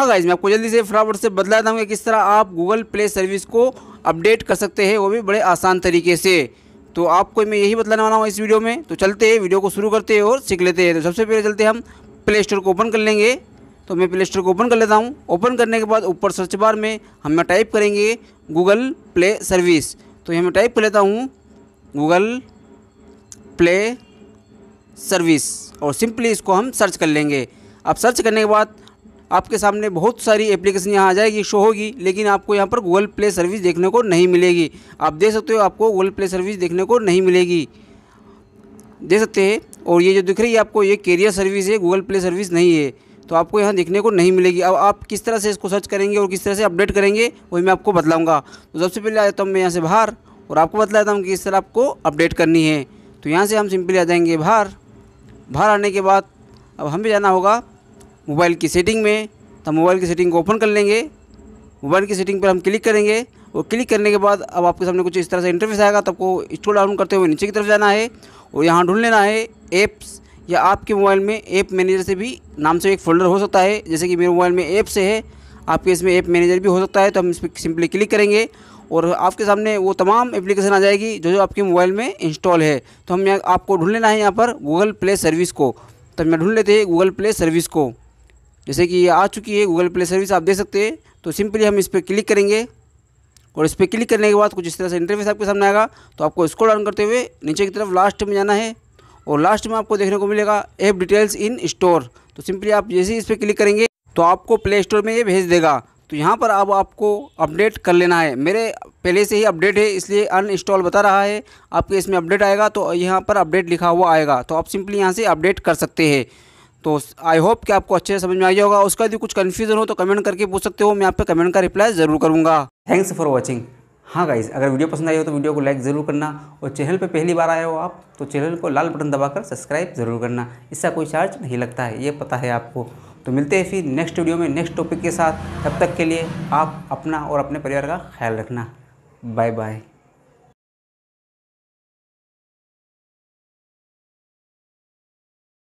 हाँ गाइज मैं आपको जल्दी से फटाफट से बदला दूँगा किस तरह आप गूगल प्ले सर्विस को अपडेट कर सकते हैं वो भी बड़े आसान तरीके से तो आपको मैं यही बतलाने वाला हूँ इस वीडियो में तो चलते हैं वीडियो को शुरू करते हैं और सीख लेते हैं तो सबसे पहले चलते हम प्ले स्टोर को ओपन कर लेंगे तो मैं प्ले स्टोर को ओपन कर लेता हूँ ओपन करने के बाद ऊपर सर्च बार में हम टाइप करेंगे गूगल प्ले सर्विस तो यह मैं टाइप कर लेता हूँ गूगल प्ले सर्विस और सिंपली इसको हम सर्च कर लेंगे अब सर्च करने के बाद आपके सामने बहुत सारी एप्लीकेशन यहाँ आ जाएगी शो होगी लेकिन आपको यहाँ पर गूगल प्ले सर्विस देखने को नहीं मिलेगी आप देख सकते हो आपको गूगल प्ले सर्विस देखने को नहीं मिलेगी देख सकते हैं और ये जो दिख रही है आपको ये कैरियर सर्विस है गूगल प्ले सर्विस नहीं है तो आपको यहाँ देखने को नहीं मिलेगी अब आप किस तरह से इसको सर्च करेंगे और किस तरह से अपडेट करेंगे वही मैं आपको बतलाऊँगा तो सबसे पहले आ जाता हूँ मैं यहाँ से बाहर और आपको बता देता हूँ कि इस तरह आपको अपडेट करनी है तो यहाँ से हम सिंपली आ जाएंगे बाहर बाहर आने के बाद अब हमें जाना होगा मोबाइल की सेटिंग में तो मोबाइल की सेटिंग को ओपन कर लेंगे मोबाइल की सेटिंग पर हम क्लिक करेंगे और क्लिक करने के बाद अब आपके सामने कुछ इस तरह से इंटरफेस आएगा तो आपको स्टोर डाउन करते हुए नीचे की तरफ जाना है और यहाँ ढूंढ लेना है ऐप्स या आपके मोबाइल में ऐप मैनेजर से भी नाम से एक फोल्डर हो सकता है जैसे कि मेरे मोबाइल में ऐप से है आपके इसमें ऐप मैनेजर भी हो सकता है तो हम इस पर सिंपली क्लिक करेंगे और आपके सामने वो तमाम एप्लीकेशन आ जाएगी जो जो आपके मोबाइल में इंस्टॉल है तो हम यहाँ आपको ढूंढ लेना है यहाँ पर गूगल प्ले सर्विस को तो हम ढूंढ लेते हैं गूगल प्ले सर्विस को जैसे कि ये आ चुकी है गूगल प्ले सर्विस आप दे सकते हैं तो सिंपली हम इस पर क्लिक करेंगे और इस पर क्लिक करने के बाद कुछ इस तरह से इंटरफेस आपके सामने आएगा तो आपको इसको डाउन करते हुए नीचे की तरफ लास्ट में जाना है और लास्ट में आपको देखने को मिलेगा ऐप डिटेल्स इन स्टोर तो सिंपली आप जैसे ही इस पर क्लिक करेंगे तो आपको प्ले स्टोर में ये भेज देगा तो यहाँ पर अब आपको अपडेट कर लेना है मेरे पहले से ही अपडेट है इसलिए अनइंस्टॉल बता रहा है आपके इसमें अपडेट आएगा तो यहाँ पर अपडेट लिखा हुआ आएगा तो आप सिंपली यहाँ से अपडेट कर सकते हैं तो आई होप कि आपको अच्छे से समझ में आ गया होगा उसका यदि कुछ कन्फ्यूजन हो तो कमेंट करके पूछ सकते हो मैं आप पे कमेंट का रिप्लाई ज़रूर करूँगा थैंक्स फॉर वॉचिंग हाँ गाइज अगर वीडियो पसंद आई हो तो वीडियो को लाइक ज़रूर करना और चैनल पर पहली बार आए हो आप तो चैनल को लाल बटन दबाकर सब्सक्राइब ज़रूर करना इसका कोई चार्ज नहीं लगता है ये पता है आपको तो मिलते हैं फिर नेक्स्ट वीडियो में नेक्स्ट टॉपिक के साथ तब तक के लिए आप अपना और अपने परिवार का ख्याल रखना बाय बाय